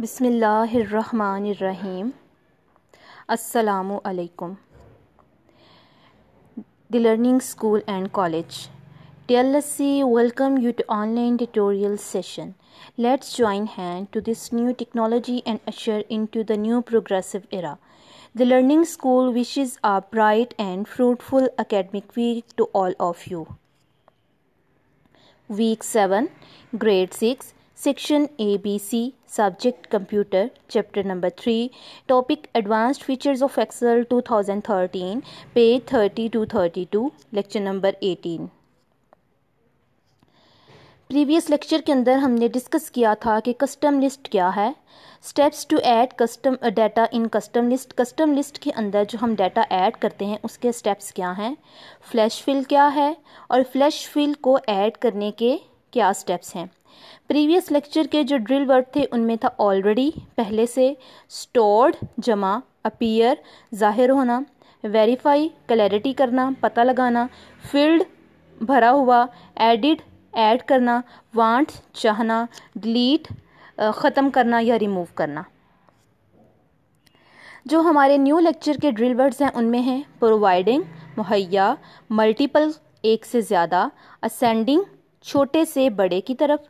Bismillahirrahmanirrahim. Assalamu alaikum. The Learning School and College. TLSC welcome you to online tutorial session. Let's join hand to this new technology and usher into the new progressive era. The Learning School wishes a bright and fruitful academic week to all of you. Week 7, Grade 6 section A B C subject computer chapter number three topic advanced features of Excel 2013 page 30 to 32 lecture number 18 previous lecture के अंदर हमने discuss किया था कि custom list क्या है steps to add custom data in custom list custom list के अंदर जो हम डाटा ऐड करते हैं उसके स्टेप्स क्या हैं फ्लैश फिल क्या है और फ्लैश फिल को ऐड करने के क्या स्टेप्स हैं प्रीवियस लेक्चर के जो ड्रिल वर्ड थे उनमें था ऑलरेडी पहले से स्टोर्ड जमा अपीयर ज़ाहिर होना वेरीफाई क्लैरिटी करना पता लगाना फील्ड भरा हुआ एडिड ऐड करना वांट चाहना डिलीट ख़त्म करना या रिमूव करना जो हमारे न्यू लेक्चर के ड्रिल वर्ड्स हैं उनमें हैं प्रोवाइडिंग मुहैया मल्टीपल एक से ज़्यादा असेंडिंग छोटे से बड़े की तरफ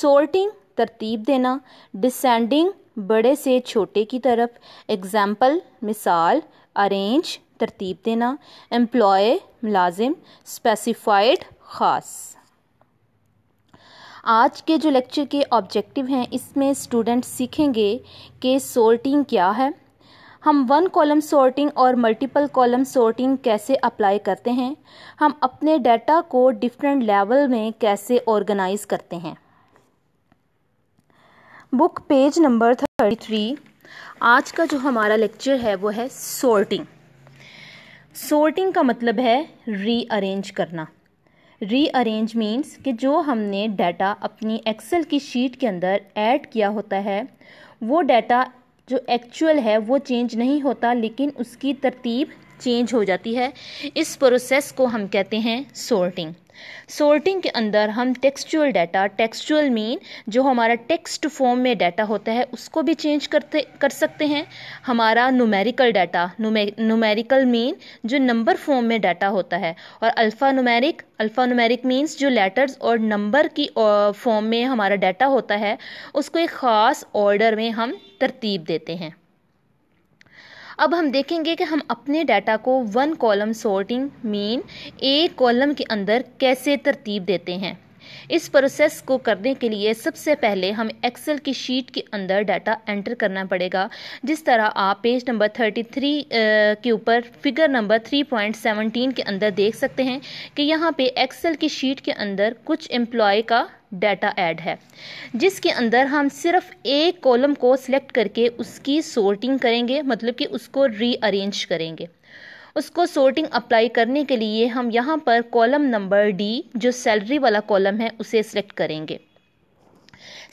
सोल्टिंग तरतीब देना डिसेंडिंग बड़े से छोटे की तरफ एग्जाम्पल मिसाल अरेंज तरतीब देना एम्प्लॉय मुलाजिम स्पेसिफाइड ख़ास आज के जो लेक्चर के ऑब्जेक्टिव हैं इसमें स्टूडेंट सीखेंगे कि सोल्टिंग क्या है हम वन कॉलम सॉर्टिंग और मल्टीपल कॉलम सॉर्टिंग कैसे अप्लाई करते हैं हम अपने डाटा को डिफरेंट लेवल में कैसे ऑर्गेनाइज करते हैं book page number thirty three आज का जो हमारा लेक्चर है वो है सॉर्टिंग सॉर्टिंग का मतलब है रीअरेंज करना रीअरेंज मीन्स कि जो हमने डाटा अपनी एक्सेल की शीट के अंदर ऐड किया होता है वो डाटा जो एक्चुअल है वो चेंज नहीं होता लेकिन उसकी तरतीब चेंज हो जाती है इस प्रोसेस को हम कहते हैं सोर्टिंग सोर्टिंग के अंदर हम टेक्सचुअल डाटा टेक्सचुअल मीन जो हमारा टेक्स्ट फॉर्म में डाटा होता है उसको भी चेंज करते कर सकते हैं हमारा नुमेरिकल डाटा नुमेरिकल मीन जो नंबर फॉर्म में डाटा होता है और alphanumeric alphanumeric means जो लेटर्स और नंबर की फॉर्म में हमारा डाटा होता है उसको एक ख़ास ऑर्डर में हम तरतीब देते हैं अब हम देखेंगे कि हम अपने डाटा को वन कॉलम सॉर्टिंग मीन एक कॉलम के अंदर कैसे तरतीब देते हैं इस प्रोसेस को करने के लिए सबसे पहले हमें एक्सेल की शीट के अंदर डाटा एंटर करना पड़ेगा जिस तरह आप पेज नंबर 33 के ऊपर फिगर नंबर 3.17 के अंदर देख सकते हैं कि यहाँ पे एक्सेल की शीट के अंदर कुछ एम्प्लॉय का डाटा ऐड है जिसके अंदर हम सिर्फ एक कॉलम को सिलेक्ट करके उसकी सोर्टिंग करेंगे मतलब कि उसको रीअरेंज करेंगे उसको सोर्टिंग अप्लाई करने के लिए हम यहाँ पर कॉलम नंबर डी जो सैलरी वाला कॉलम है उसे सिलेक्ट करेंगे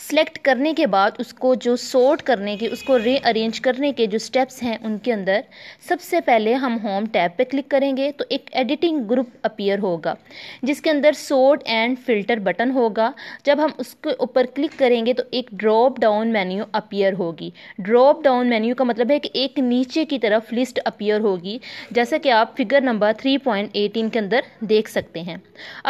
सेलेक्ट करने के बाद उसको जो सॉर्ट करने के उसको रीअरेंज करने के जो स्टेप्स हैं उनके अंदर सबसे पहले हम होम टैब पे क्लिक करेंगे तो एक एडिटिंग ग्रुप अपीयर होगा जिसके अंदर सॉर्ट एंड फिल्टर बटन होगा जब हम उसके ऊपर क्लिक करेंगे तो एक ड्रॉप डाउन मेन्यू अपीयर होगी ड्रॉप डाउन मेन्यू का मतलब है कि एक नीचे की तरफ लिस्ट अपीयर होगी जैसा कि आप फिगर नंबर एटीन के अंदर देख सकते हैं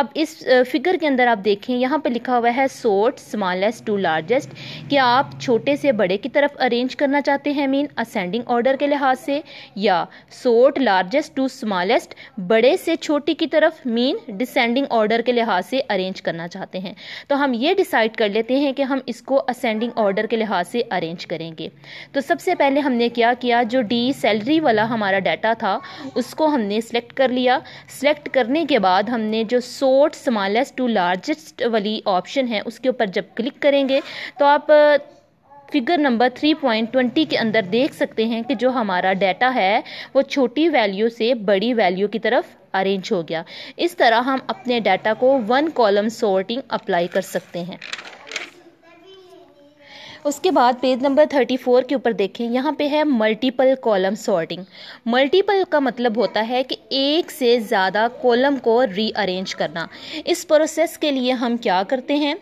अब इस फिगर के अंदर आप देखें यहाँ पर लिखा हुआ है sort smallest lessest to largest क्या आप छोटे से बड़े की तरफ अरेंज करना चाहते हैं मीन असेंडिंग ऑर्डर के लिहाज से या सोर्ट लार्जेस्ट टू स्मॉलेस्ट बड़े से छोटी की तरफ मीन डिसेंडिंग ऑर्डर के लिहाज से अरेंज करना चाहते हैं तो हम ये डिसाइड कर लेते हैं कि हम इसको असेंडिंग ऑर्डर के लिहाज से अरेंज करेंगे तो सबसे पहले हमने क्या किया जो डी सैलरी वाला हमारा डाटा था उसको हमने सेलेक्ट कर लिया सेलेक्ट करने के बाद हमने जो सोर्ट स्मॉलेस्ट टू लार्जेस्ट वाली ऑप्शन है उसके ऊपर जब क्लिक करेंगे तो आप फिगर नंबर 3.20 के अंदर देख सकते हैं कि जो हमारा डाटा है वो छोटी वैल्यू से बड़ी वैल्यू की तरफ अरेंज हो गया इस तरह हम अपने डाटा को वन कॉलम सॉर्टिंग अप्लाई कर सकते हैं उसके बाद पेज नंबर थर्टी फोर के ऊपर देखें यहाँ पे है मल्टीपल कॉलम सॉर्टिंग मल्टीपल का मतलब होता है कि एक से ज़्यादा कॉलम को रीअरेंज करना इस प्रोसेस के लिए हम क्या करते हैं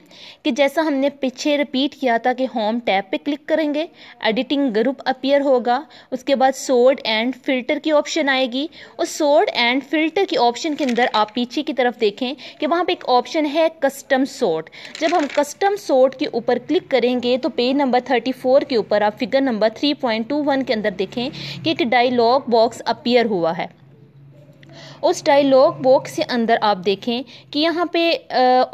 कि जैसा हमने पीछे रिपीट किया था कि होम टैब पे क्लिक करेंगे एडिटिंग ग्रुप अपियर होगा उसके बाद सोर्ड एंड फिल्टर की ऑप्शन आएगी और सोर्ड एंड फिल्टर की ऑप्शन के अंदर आप पीछे की तरफ देखें कि वहाँ पर एक ऑप्शन है कस्टम सोर्ट जब हम कस्टम सोर्ट के ऊपर क्लिक करेंगे तो पेज डाई नंबर 34 के ऊपर आप फिगर नंबर 3.21 के अंदर देखें कि एक डायलॉग बॉक्स अपीयर हुआ है उस डायलॉग बॉक्स के अंदर आप देखें कि यहाँ पे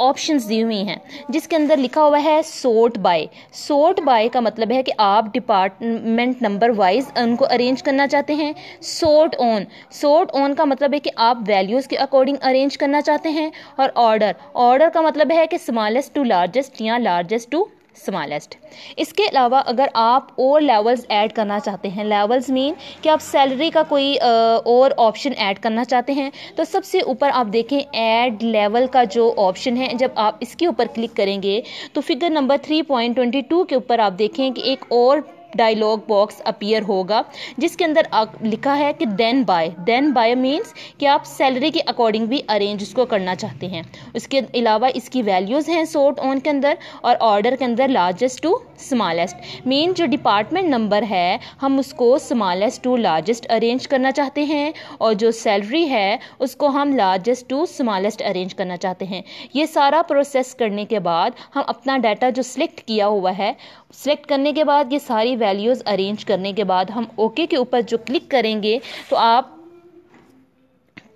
ऑप्शंस दी हुई हैं जिसके अंदर लिखा हुआ है सोर्ट बाय सोर्ट बाय का मतलब है कि आप डिपार्टमेंट नंबर वाइज उनको अरेंज करना चाहते हैं सोर्ट ऑन सोर्ट ऑन का मतलब है कि आप वैल्यूज़ के अकॉर्डिंग अरेंज करना चाहते हैं और ऑर्डर ऑर्डर का मतलब है कि स्मॉलेस्ट टू लार्जेस्ट या लार्जेस्ट टू स्मॉलेस्ट इसके अलावा अगर आप और लेवल्स ऐड करना चाहते हैं लेवल्स मीन कि आप सैलरी का कोई और ऑप्शन ऐड करना चाहते हैं तो सबसे ऊपर आप देखें ऐड लेवल का जो ऑप्शन है जब आप इसके ऊपर क्लिक करेंगे तो फिगर नंबर 3.22 के ऊपर आप देखें कि एक और डायलॉग बॉक्स अपीयर होगा जिसके अंदर लिखा है कि then by then by means कि आप सैलरी के अकॉर्डिंग भी अरेंज उसको करना चाहते हैं उसके अलावा इसकी वैल्यूज़ हैं सोर्ट ऑन के अंदर और ऑर्डर के अंदर लार्जेस्ट टू स्मॉलेस्ट मेन जो डिपार्टमेंट नंबर है हम उसको स्मॉलेस्ट टू लार्जेस्ट अरेंज करना चाहते हैं और जो सैलरी है उसको हम लार्जेस्ट टू स्मॉलेस्ट अरेंज करना चाहते हैं ये सारा प्रोसेस करने के बाद हम अपना डाटा जो सिलेक्ट किया हुआ है सेलेक्ट करने के बाद ये सारी वैल्यूज़ अरेंज करने के बाद हम ओके के ऊपर जो क्लिक करेंगे तो आप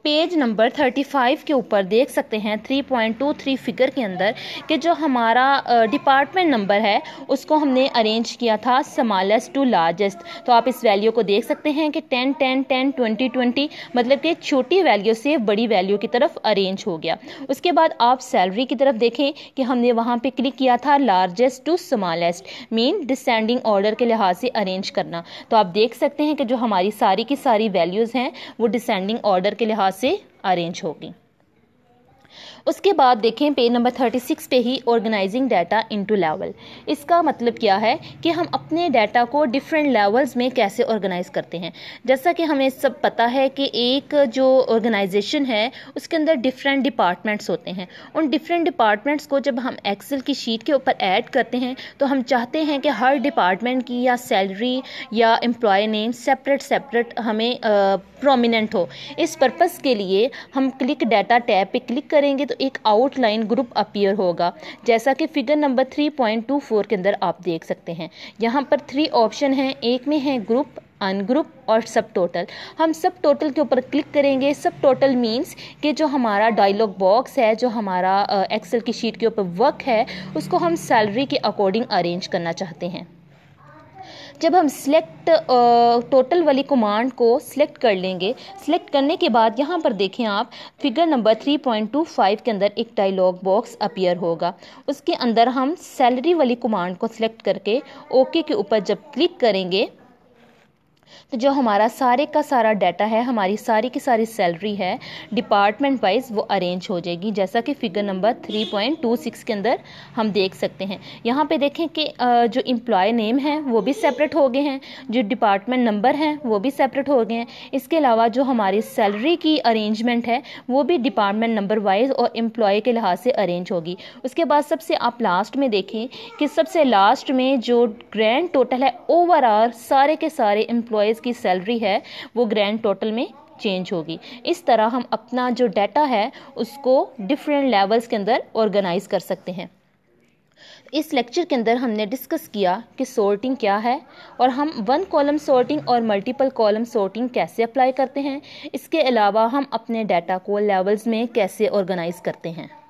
पेज नंबर 35 के ऊपर देख सकते हैं 3.23 फिगर के अंदर कि जो हमारा डिपार्टमेंट नंबर है उसको हमने अरेंज किया था समालेस्ट टू लार्जेस्ट तो आप इस वैल्यू को देख सकते हैं कि 10 10 10 20 20 मतलब कि छोटी वैल्यू से बड़ी वैल्यू की तरफ अरेंज हो गया उसके बाद आप सैलरी की तरफ देखें कि हमने वहाँ पर क्लिक किया था largest to smallest mean descending order के लिहाज से अरेंज करना तो आप देख सकते हैं कि जो हमारी सारी की सारी वैल्यूज़ हैं वो डिसेंडिंग ऑर्डर के लिहाज से अरेंज होगी उसके बाद देखें पेज नंबर थर्टी सिक्स पे ही ऑर्गेनाइजिंग डाटा इनटू लेवल इसका मतलब क्या है कि हम अपने डाटा को डिफरेंट लेवल्स में कैसे ऑर्गेनाइज करते हैं जैसा कि हमें सब पता है कि एक जो ऑर्गेनाइजेशन है उसके अंदर डिफरेंट डिपार्टमेंट्स होते हैं उन डिफरेंट डिपार्टमेंट्स को जब हम एक्सेल की शीट के ऊपर ऐड करते हैं तो हम चाहते हैं कि हर डिपार्टमेंट की या सैलरी या एम्प्लॉय नेम सेपरेट सेपरेट हमें प्रोमिनेंट हो इस पर्पज़ के लिए हम क्लिक डाटा टैब पर क्लिक करेंगे तो तो एक आउटलाइन ग्रुप अपीयर होगा जैसा कि फिगर नंबर 3.24 के अंदर आप देख सकते हैं यहाँ पर थ्री ऑप्शन हैं एक में है ग्रुप अनग्रुप और सब टोटल हम सब टोटल के ऊपर क्लिक करेंगे सब टोटल मीन्स कि जो हमारा डायलॉग बॉक्स है जो हमारा एक्सेल की शीट के ऊपर वर्क है उसको हम सैलरी के अकॉर्डिंग अरेंज करना चाहते हैं जब हम सिलेक्ट टोटल वाली कमांड को सिलेक्ट कर लेंगे सिलेक्ट करने के बाद यहाँ पर देखें आप फिगर नंबर 3.25 के अंदर एक डायलॉग बॉक्स अपीयर होगा उसके अंदर हम सैलरी वाली कमांड को सिलेक्ट करके ओके के ऊपर जब क्लिक करेंगे तो जो हमारा सारे का सारा डाटा है हमारी सारी की सारी सैलरी है डिपार्टमेंट वाइज वो अरेंज हो जाएगी जैसा कि फिगर नंबर 3.26 के अंदर हम देख सकते हैं यहाँ पे देखें कि जो एम्प्लॉय नेम है वो भी सेपरेट हो गए हैं जो डिपार्टमेंट नंबर हैं वो भी सेपरेट हो गए हैं इसके अलावा जो हमारी सैलरी की अरेंजमेंट है वो भी डिपार्टमेंट नंबर वाइज और एम्प्लॉय के लिहाज से अरेंज होगी उसके बाद सबसे आप लास्ट में देखें कि सबसे लास्ट में जो ग्रैंड टोटल है ओवरऑल सारे के सारे एम्प्लॉय एम्प्लॉयज़ की सैलरी है वो ग्रैंड टोटल में चेंज होगी इस तरह हम अपना जो डाटा है उसको डिफरेंट लेवल्स के अंदर ऑर्गेनाइज कर सकते हैं इस लेक्चर के अंदर हमने डिस्कस किया कि सॉर्टिंग क्या है और हम वन कॉलम सॉर्टिंग और मल्टीपल कॉलम सॉर्टिंग कैसे अप्लाई करते हैं इसके अलावा हम अपने डाटा को लेवल्स में कैसे ऑर्गेनाइज करते हैं